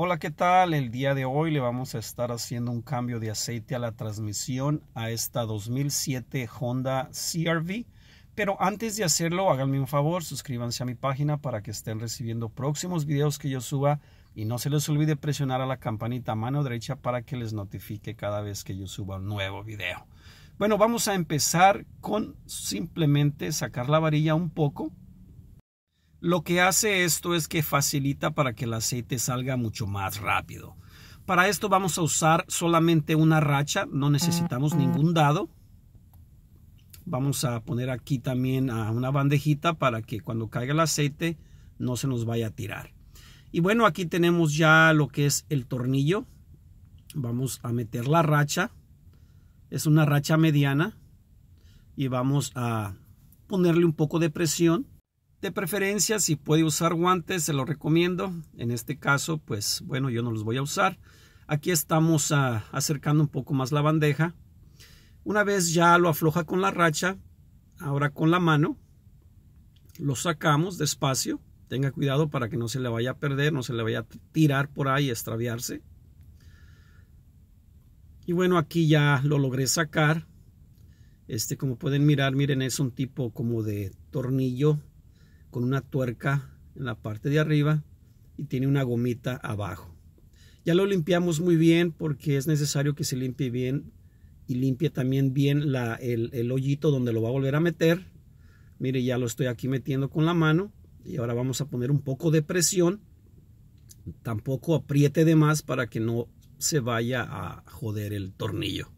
Hola, ¿qué tal? El día de hoy le vamos a estar haciendo un cambio de aceite a la transmisión a esta 2007 Honda CRV. Pero antes de hacerlo, háganme un favor, suscríbanse a mi página para que estén recibiendo próximos videos que yo suba y no se les olvide presionar a la campanita a mano derecha para que les notifique cada vez que yo suba un nuevo video. Bueno, vamos a empezar con simplemente sacar la varilla un poco lo que hace esto es que facilita para que el aceite salga mucho más rápido. Para esto vamos a usar solamente una racha, no necesitamos ningún dado. Vamos a poner aquí también a una bandejita para que cuando caiga el aceite no se nos vaya a tirar. Y bueno, aquí tenemos ya lo que es el tornillo. Vamos a meter la racha. Es una racha mediana. Y vamos a ponerle un poco de presión de preferencia, si puede usar guantes, se lo recomiendo. En este caso, pues bueno, yo no los voy a usar. Aquí estamos ah, acercando un poco más la bandeja. Una vez ya lo afloja con la racha, ahora con la mano, lo sacamos despacio. Tenga cuidado para que no se le vaya a perder, no se le vaya a tirar por ahí, extraviarse. Y bueno, aquí ya lo logré sacar. Este, como pueden mirar, miren, es un tipo como de tornillo con una tuerca en la parte de arriba y tiene una gomita abajo. Ya lo limpiamos muy bien porque es necesario que se limpie bien y limpie también bien el, el hoyito donde lo va a volver a meter. Mire, ya lo estoy aquí metiendo con la mano y ahora vamos a poner un poco de presión. Tampoco apriete de más para que no se vaya a joder el tornillo.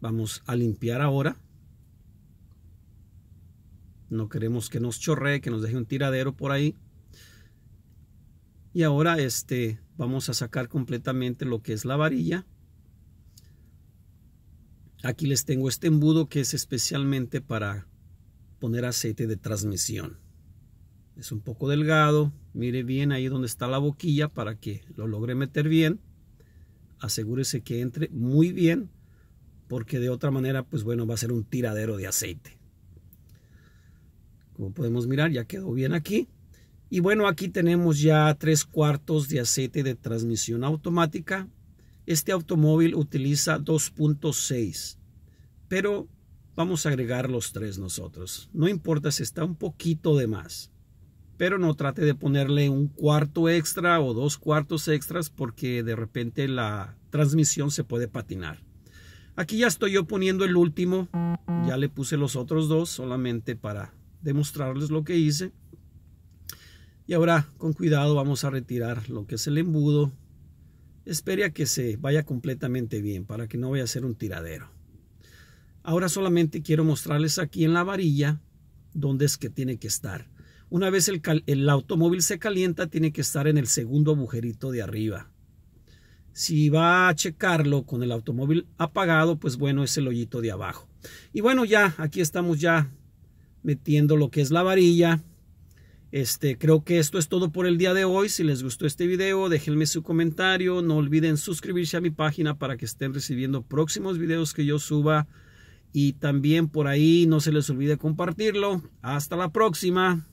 Vamos a limpiar ahora. No queremos que nos chorree, que nos deje un tiradero por ahí. Y ahora este, vamos a sacar completamente lo que es la varilla. Aquí les tengo este embudo que es especialmente para poner aceite de transmisión. Es un poco delgado. Mire bien ahí donde está la boquilla para que lo logre meter bien. Asegúrese que entre muy bien porque de otra manera pues bueno va a ser un tiradero de aceite. Como podemos mirar, ya quedó bien aquí. Y bueno, aquí tenemos ya tres cuartos de aceite de transmisión automática. Este automóvil utiliza 2.6, pero vamos a agregar los tres nosotros. No importa si está un poquito de más, pero no trate de ponerle un cuarto extra o dos cuartos extras porque de repente la transmisión se puede patinar. Aquí ya estoy yo poniendo el último, ya le puse los otros dos solamente para demostrarles lo que hice. Y ahora con cuidado vamos a retirar lo que es el embudo. Espere a que se vaya completamente bien para que no vaya a ser un tiradero. Ahora solamente quiero mostrarles aquí en la varilla dónde es que tiene que estar. Una vez el, el automóvil se calienta tiene que estar en el segundo agujerito de arriba. Si va a checarlo con el automóvil apagado, pues bueno, es el hoyito de abajo. Y bueno, ya aquí estamos ya metiendo lo que es la varilla. Este, creo que esto es todo por el día de hoy. Si les gustó este video, déjenme su comentario. No olviden suscribirse a mi página para que estén recibiendo próximos videos que yo suba. Y también por ahí no se les olvide compartirlo. Hasta la próxima.